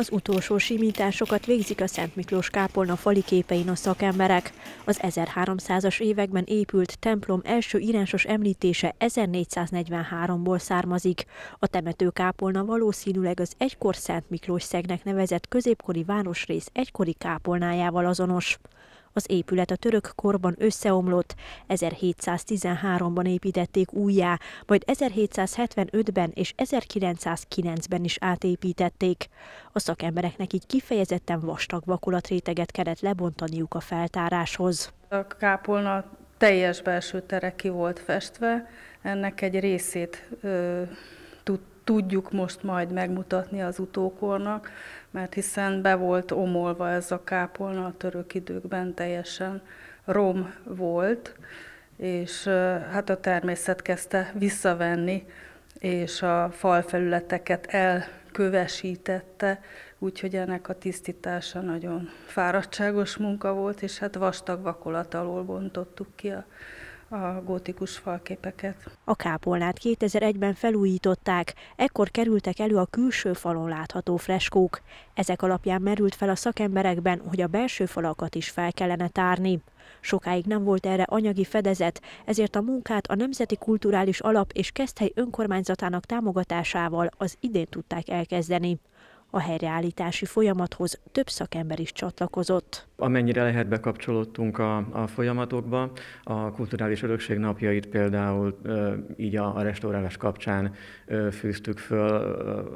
Az utolsó simításokat végzik a Szent Miklós kápolna fali képein a szakemberek. Az 1300-as években épült templom első írásos említése 1443-ból származik. A kápolna valószínűleg az egykor Szent Miklós szegnek nevezett középkori városrész egykori kápolnájával azonos. Az épület a török korban összeomlott, 1713-ban építették újjá, majd 1775-ben és 1909-ben is átépítették. A szakembereknek így kifejezetten vastag vakolatréteget kellett lebontaniuk a feltáráshoz. A kápolna teljes belső tere ki volt festve, ennek egy részét ö, tud, tudjuk most majd megmutatni az utókornak, mert hiszen be volt omolva ez a kápolna a török időkben teljesen rom volt, és hát a természet kezdte visszavenni, és a falfelületeket elkövesítette, úgyhogy ennek a tisztítása nagyon fáradtságos munka volt, és hát vastag vakolat alól bontottuk ki a a gótikus falképeket. A kápolnát 2001-ben felújították, ekkor kerültek elő a külső falon látható freskók. Ezek alapján merült fel a szakemberekben, hogy a belső falakat is fel kellene tárni. Sokáig nem volt erre anyagi fedezet, ezért a munkát a Nemzeti Kulturális Alap és Keszthely önkormányzatának támogatásával az idén tudták elkezdeni. A helyreállítási folyamathoz több szakember is csatlakozott amennyire lehet bekapcsolódtunk a, a folyamatokba. A kulturális örökség napjait például így a, a restaurálás kapcsán fűztük föl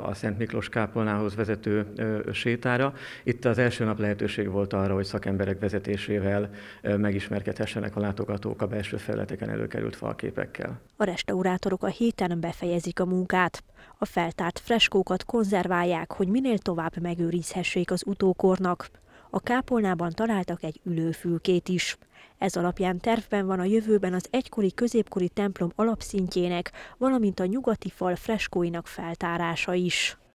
a Szent Miklós kápolnához vezető sétára. Itt az első nap lehetőség volt arra, hogy szakemberek vezetésével megismerkedhessenek a látogatók a belső felületeken előkerült falképekkel. A restaurátorok a héten befejezik a munkát. A feltárt freskókat konzerválják, hogy minél tovább megőrizhessék az utókornak. A kápolnában találtak egy ülőfülkét is. Ez alapján tervben van a jövőben az egykori középkori templom alapszintjének, valamint a nyugati fal freskóinak feltárása is.